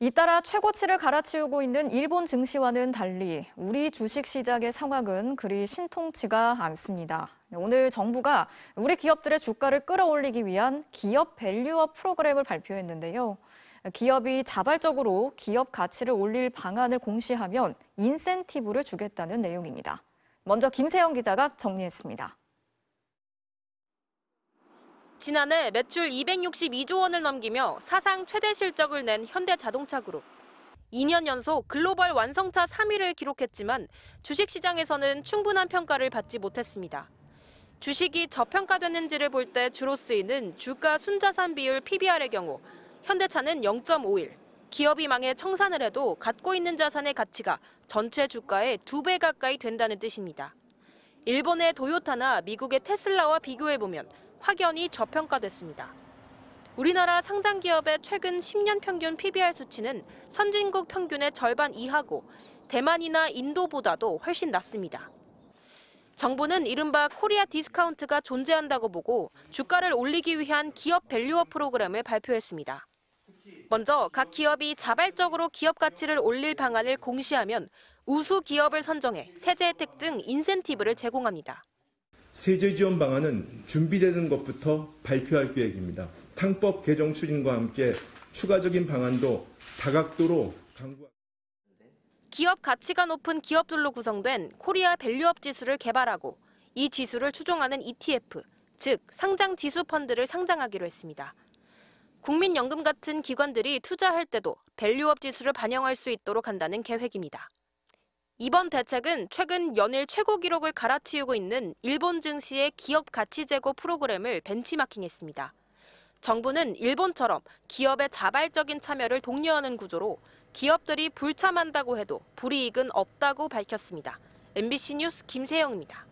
잇따라 최고치를 갈아치우고 있는 일본 증시와는 달리 우리 주식 시장의 상황은 그리 신통치가 않습니다. 오늘 정부가 우리 기업들의 주가를 끌어올리기 위한 기업 밸류업 프로그램을 발표했는데요. 기업이 자발적으로 기업 가치를 올릴 방안을 공시하면 인센티브를 주겠다는 내용입니다. 먼저 김세영 기자가 정리했습니다. 지난해 매출 262조 원을 넘기며 사상 최대 실적을 낸 현대자동차그룹. 2년 연속 글로벌 완성차 3위를 기록했지만 주식시장에서는 충분한 평가를 받지 못했습니다. 주식이 저평가되는지를 볼 때 주로 쓰이는 주가 순자산 비율 PBR의 경우 현대차는 0.51, 기업이 망해 청산을 해도 갖고 있는 자산의 가치가 전체 주가의 2배 가까이 된다는 뜻입니다. 일본의 도요타나 미국의 테슬라와 비교해보면 확연히 저평가됐습니다. 우리나라 상장 기업의 최근 10년 평균 PBR 수치는 선진국 평균의 절반 이하고 대만이나 인도보다도 훨씬 낮습니다. 정부는 이른바 코리아 디스카운트가 존재한다고 보고 주가를 올리기 위한 기업 밸류업 프로그램을 발표했습니다. 먼저 각 기업이 자발적으로 기업 가치를 올릴 방안을 공시하면 우수 기업을 선정해 세제 혜택 등 인센티브를 제공합니다. 세제 지원 방안은 준비되는 것부터 발표할 계획입니다. 탕법 개정 추진과 함께 추가적인 방안도 다각도로 강구합니다. 기업 가치가 높은 기업들로 구성된 코리아 밸류업 지수를 개발하고 이 지수를 추종하는 ETF, 즉 상장 지수 펀드를 상장하기로 했습니다. 국민연금 같은 기관들이 투자할 때도 밸류업 지수를 반영할 수 있도록 한다는 계획입니다. 이번 대책은 최근 연일 최고 기록을 갈아치우고 있는 일본 증시의 기업 가치 제고 프로그램을 벤치마킹했습니다. 정부는 일본처럼 기업의 자발적인 참여를 독려하는 구조로 기업들이 불참한다고 해도 불이익은 없다고 밝혔습니다. MBC 뉴스 김세영입니다.